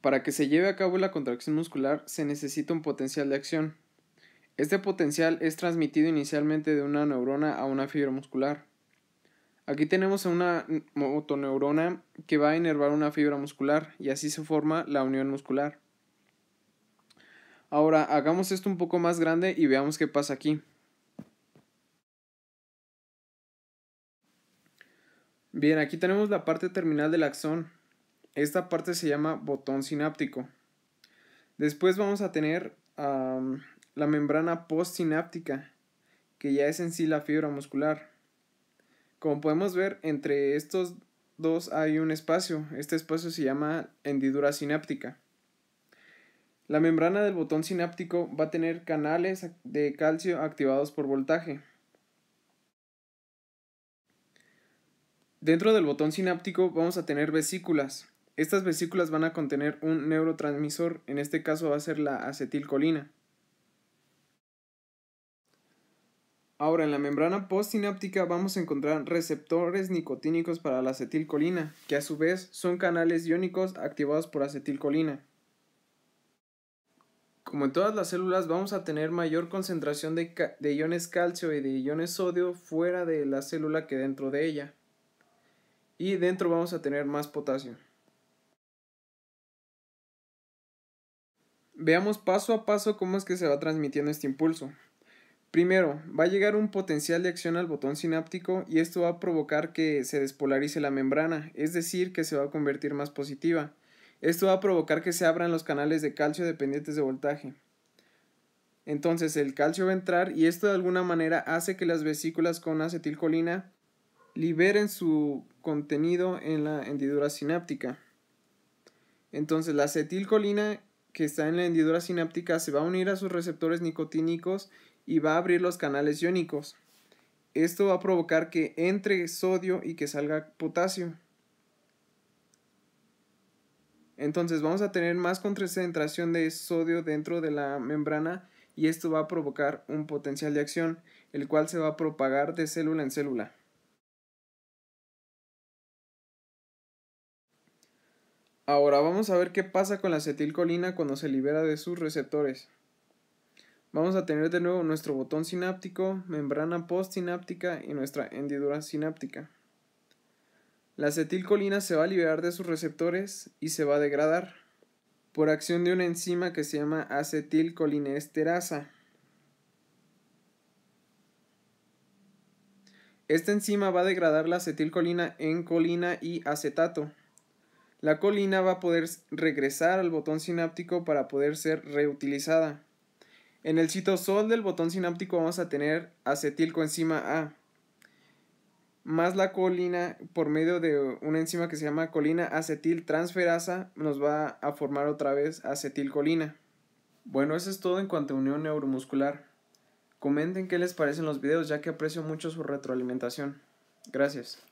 Para que se lleve a cabo la contracción muscular se necesita un potencial de acción. Este potencial es transmitido inicialmente de una neurona a una fibra muscular. Aquí tenemos a una motoneurona que va a inervar una fibra muscular y así se forma la unión muscular. Ahora hagamos esto un poco más grande y veamos qué pasa aquí. Bien, aquí tenemos la parte terminal del axón, esta parte se llama botón sináptico. Después vamos a tener la membrana postsináptica, que ya es en sí la fibra muscular. Como podemos ver, entre estos dos hay un espacio. Este espacio se llama hendidura sináptica. La membrana del botón sináptico va a tener canales de calcio activados por voltaje. Dentro del botón sináptico vamos a tener vesículas. Estas vesículas van a contener un neurotransmisor, en este caso va a ser la acetilcolina. Ahora, en la membrana postsináptica vamos a encontrar receptores nicotínicos para la acetilcolina, que a su vez son canales iónicos activados por acetilcolina. Como en todas las células, vamos a tener mayor concentración de, de iones calcio y de iones sodio fuera de la célula que dentro de ella. Y dentro vamos a tener más potasio. Veamos paso a paso cómo es que se va transmitiendo este impulso. Primero, va a llegar un potencial de acción al botón sináptico y esto va a provocar que se despolarice la membrana, es decir, que se va a convertir más positiva. Esto va a provocar que se abran los canales de calcio dependientes de voltaje. Entonces el calcio va a entrar y esto de alguna manera hace que las vesículas con acetilcolina liberen su contenido en la hendidura sináptica. Entonces la acetilcolina que está en la hendidura sináptica se va a unir a sus receptores nicotínicos y va a abrir los canales iónicos. Esto va a provocar que entre sodio y que salga potasio. Entonces vamos a tener más concentración de sodio dentro de la membrana y esto va a provocar un potencial de acción, el cual se va a propagar de célula en célula. Ahora vamos a ver qué pasa con la acetilcolina cuando se libera de sus receptores. Vamos a tener de nuevo nuestro botón sináptico, membrana postsináptica y nuestra hendidura sináptica. La acetilcolina se va a liberar de sus receptores y se va a degradar por acción de una enzima que se llama acetilcolinesterasa. Esta enzima va a degradar la acetilcolina en colina y acetato. La colina va a poder regresar al botón sináptico para poder ser reutilizada. En el citosol del botón sináptico vamos a tener acetilcoenzima A, más la colina por medio de una enzima que se llama colina acetiltransferasa nos va a formar otra vez acetilcolina. Bueno, eso es todo en cuanto a unión neuromuscular. Comenten qué les parecen los videos ya que aprecio mucho su retroalimentación. Gracias.